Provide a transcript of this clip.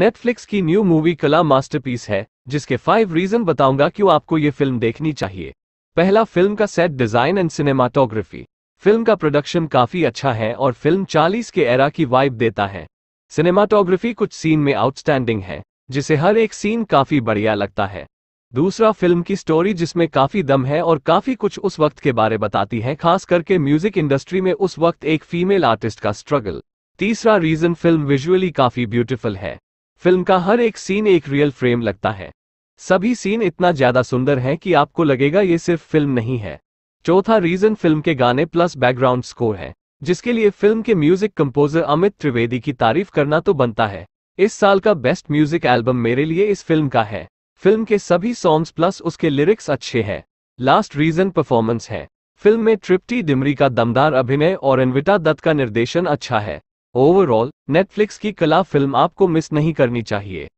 Netflix की new movie कला masterpiece है जिसके फाइव रीजन बताऊंगा क्यों आपको ये फिल्म देखनी चाहिए पहला फिल्म का set design and cinematography film का प्रोडक्शन काफी अच्छा है और फिल्म 40 के एरा की वाइब देता है सिनेमाटोग्राफी कुछ सीन में आउटस्टैंडिंग है जिसे हर एक सीन काफी बढ़िया लगता है दूसरा फिल्म की स्टोरी जिसमें काफी दम है और काफी कुछ उस वक्त के बारे बताती है खास करके म्यूजिक इंडस्ट्री में उस वक्त एक फीमेल आर्टिस्ट का स्ट्रगल तीसरा रीजन फिल्म विजुअली काफी ब्यूटिफुल है फिल्म का हर एक सीन एक रियल फ्रेम लगता है सभी सीन इतना ज्यादा सुंदर है कि आपको लगेगा ये सिर्फ फिल्म नहीं है चौथा रीजन फिल्म के गाने प्लस बैकग्राउंड स्कोर है जिसके लिए फिल्म के म्यूजिक कंपोजर अमित त्रिवेदी की तारीफ करना तो बनता है इस साल का बेस्ट म्यूजिक एल्बम मेरे लिए इस फिल्म का है फिल्म के सभी सॉन्ग्स प्लस उसके लिरिक्स अच्छे हैं लास्ट रीजन परफॉर्मेंस है फिल्म में ट्रिप्टी डिमरी का दमदार अभिनय और अनविता दत्त का निर्देशन अच्छा है ओवरऑल नेटफ्लिक्स की कला फिल्म आपको मिस नहीं करनी चाहिए